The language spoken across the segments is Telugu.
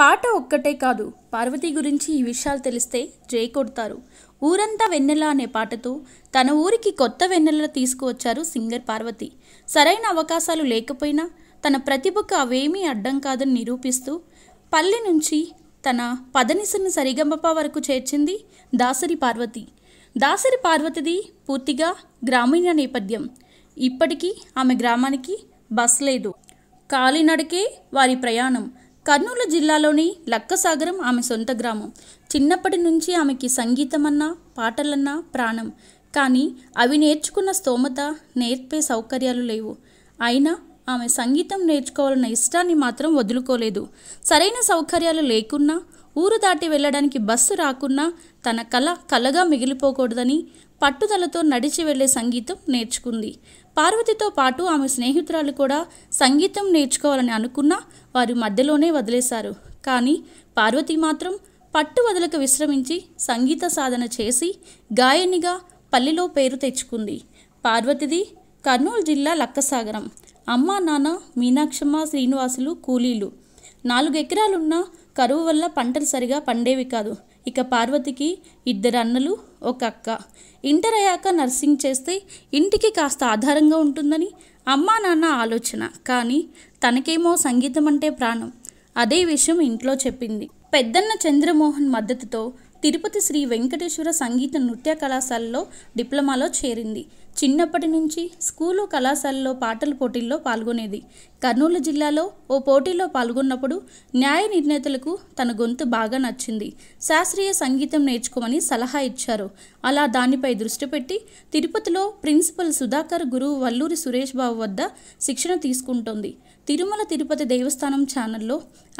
పాట ఒక్కటే కాదు పార్వతి గురించి ఈ విషయాలు తెలిస్తే జై కొడతారు ఊరంతా వెన్నెల అనే పాటతో తన ఊరికి కొత్త వెన్నెల తీసుకువచ్చారు సింగర్ పార్వతి సరైన అవకాశాలు లేకపోయినా తన ప్రతిభకు అవేమీ అడ్డం కాదని నిరూపిస్తూ పల్లె నుంచి తన పదనిసును సరిగంబప వరకు చేర్చింది దాసరి పార్వతి దాసరి పార్వతిది పూర్తిగా గ్రామీణ నేపథ్యం ఇప్పటికీ ఆమె గ్రామానికి బస్ లేదు కాలినడకే వారి ప్రయాణం కర్నూలు జిల్లాలోని లక్కసాగరం ఆమె సొంత గ్రామం చిన్నప్పటి నుంచి ఆమెకి సంగీతమన్నా పాటలన్నా ప్రాణం కానీ అవి నేర్చుకున్న స్తోమత నేర్పే సౌకర్యాలు లేవు అయినా ఆమె సంగీతం నేర్చుకోవాలన్న ఇష్టాన్ని మాత్రం వదులుకోలేదు సరైన సౌకర్యాలు లేకున్నా ఊరు దాటి వెళ్ళడానికి బస్సు రాకున్నా తన కళ కలగా మిగిలిపోకూడదని పట్టుదలతో నడిచి వెళ్లే సంగీతం నేర్చుకుంది పార్వతితో పాటు ఆమె స్నేహితురాలు కూడా సంగీతం నేర్చుకోవాలని అనుకున్నా వారి మధ్యలోనే వదిలేశారు కానీ పార్వతి మాత్రం పట్టు వదలకు విశ్రమించి సంగీత సాధన చేసి గాయనిగా పల్లెలో పేరు తెచ్చుకుంది పార్వతిది కర్నూలు జిల్లా లక్కసాగరం అమ్మా నాన్న మీనాక్షమ్మ శ్రీనివాసులు కూలీలు నాలుగు ఎకరాలున్న కరువు వల్ల పంటలు సరిగా పండేవి కాదు ఇక పార్వతికి ఇద్దరు అన్నలు ఒక అక్క ఇంటర్ అయ్యాక నర్సింగ్ చేస్తే ఇంటికి కాస్త ఆధారంగా ఉంటుందని అమ్మా నాన్న ఆలోచన కానీ తనకేమో సంగీతం అంటే ప్రాణం అదే విషయం ఇంట్లో చెప్పింది పెద్దన్న చంద్రమోహన్ మద్దతుతో తిరుపతి శ్రీ వెంకటేశ్వర సంగీత నృత్య కళాశాలలో డిప్లొమాలో చేరింది చిన్నప్పటి నుంచి స్కూలు కళాశాలలో పాటల పోటీల్లో పాల్గొనేది కర్నూలు జిల్లాలో ఓ పోటీలో పాల్గొన్నప్పుడు న్యాయ నిర్ణేతలకు తన గొంతు బాగా నచ్చింది శాస్త్రీయ సంగీతం నేర్చుకోమని సలహా ఇచ్చారు అలా దానిపై దృష్టి పెట్టి తిరుపతిలో ప్రిన్సిపల్ సుధాకర్ గురువు వల్లూరి సురేష్ బాబు వద్ద శిక్షణ తీసుకుంటోంది తిరుమల తిరుపతి దేవస్థానం ఛానల్లో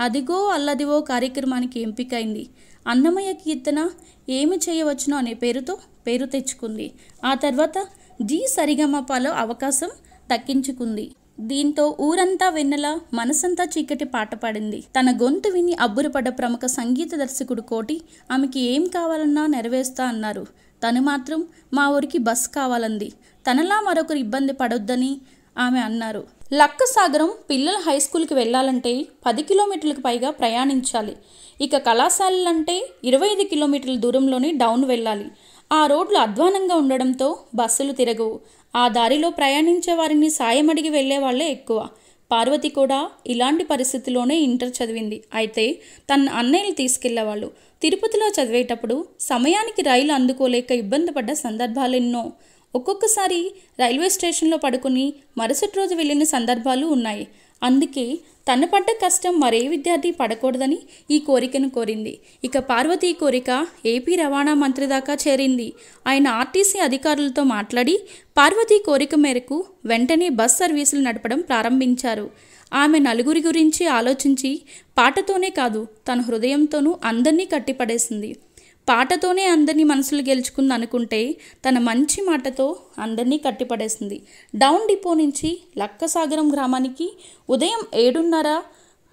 అదిగో అల్లదివో కార్యక్రమానికి ఎంపికైంది అన్నమయ్య కీర్తన ఏమి చేయవచ్చునో అనే పేరుతో పేరు తెచ్చుకుంది ఆ తర్వాత జీ సరిగమపాలో అవకాశం దక్కించుకుంది దీంతో ఊరంతా వెన్నెల మనసంతా చీకటి పాట పాడింది తన గొంతు విని అబ్బురపడ్డ ప్రముఖ సంగీత దర్శకుడు కోటి ఆమెకి ఏం కావాలన్నా నెరవేరుస్తా అన్నారు తను మాత్రం మా ఊరికి బస్ కావాలంది తనలా మరొకరు ఇబ్బంది పడొద్దని ఆమె అన్నారు లక్క సాగరం పిల్లల హై స్కూల్కి వెళ్ళాలంటే పది కిలోమీటర్లకు పైగా ప్రయాణించాలి ఇక కళాశాలలంటే ఇరవై ఐదు కిలోమీటర్ల దూరంలోనే డౌన్ వెళ్ళాలి ఆ రోడ్లు అధ్వానంగా ఉండడంతో బస్సులు తిరగవు ఆ దారిలో ప్రయాణించే వారిని సాయం అడిగి వెళ్లే వాళ్లే ఎక్కువ పార్వతి కూడా ఇలాంటి పరిస్థితిలోనే ఇంటర్ చదివింది అయితే తన అన్నయ్యలు తీసుకెళ్లేవాళ్ళు తిరుపతిలో చదివేటప్పుడు సమయానికి రైలు అందుకోలేక ఇబ్బంది పడ్డ సందర్భాలెన్నో ఒక్కొక్కసారి రైల్వే స్టేషన్లో పడుకుని మరుసటి రోజు వెళ్ళిన సందర్భాలు ఉన్నాయి అందుకే తన పడ్డ కష్టం మరే విద్యార్థి పడకూడదని ఈ కోరికను కోరింది ఇక పార్వతి కోరిక ఏపీ రవాణా మంత్రి దాకా చేరింది ఆయన ఆర్టీసీ అధికారులతో మాట్లాడి పార్వతి కోరిక మేరకు వెంటనే బస్ సర్వీసులు నడపడం ప్రారంభించారు ఆమె నలుగురి గురించి ఆలోచించి పాటతోనే కాదు తన హృదయంతోనూ అందరినీ కట్టిపడేసింది పాటతోనే అందరినీ మనసులు గెలుచుకుంది అనుకుంటే తన మంచి మాటతో అందరినీ కట్టిపడేసింది డౌన్ డిపో నుంచి లక్కసాగరం గ్రామానికి ఉదయం ఏడున్నర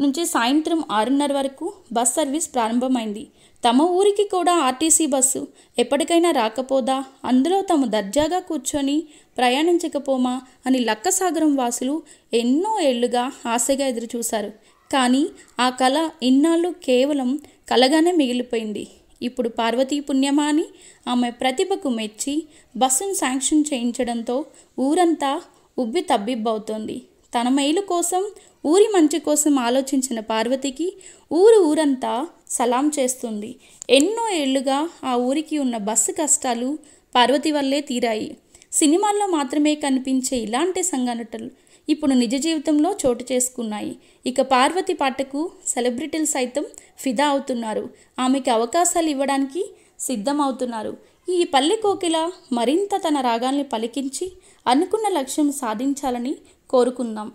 నుంచి సాయంత్రం ఆరున్నర వరకు బస్ సర్వీస్ ప్రారంభమైంది తమ ఊరికి కూడా ఆర్టీసీ బస్సు ఎప్పటికైనా రాకపోదా అందులో తమ దర్జాగా కూర్చొని ప్రయాణించకపోమా అని లక్కసాగరం వాసులు ఎన్నో ఏళ్లుగా ఆశగా ఎదురుచూశారు కానీ ఆ కళ ఇన్నాళ్ళు కేవలం కలగానే మిగిలిపోయింది ఇప్పుడు పార్వతీ పుణ్యమా అని ఆమె ప్రతిభకు మెచ్చి బస్సును శాంక్షన్ చేయించడంతో ఊరంతా ఉబ్బి తబ్బిబ్బవుతోంది తన మెయిలు కోసం ఊరి మంచి కోసం ఆలోచించిన పార్వతికి ఊరు ఊరంతా సలాం చేస్తుంది ఎన్నో ఏళ్లుగా ఆ ఊరికి ఉన్న బస్సు కష్టాలు పార్వతి వల్లే తీరాయి సినిమాల్లో మాత్రమే కనిపించే ఇలాంటి సంఘటనలు ఇప్పుడు నిజ జీవితంలో చోటు చేసుకున్నాయి ఇక పార్వతి పాటకు సెలబ్రిటీలు సైతం ఫిదా అవుతున్నారు ఆమెకి అవకాశాలు ఇవ్వడానికి సిద్ధమవుతున్నారు ఈ పల్లె కోకిల మరింత తన రాగాల్ని పలికించి అనుకున్న లక్ష్యం సాధించాలని కోరుకుందాం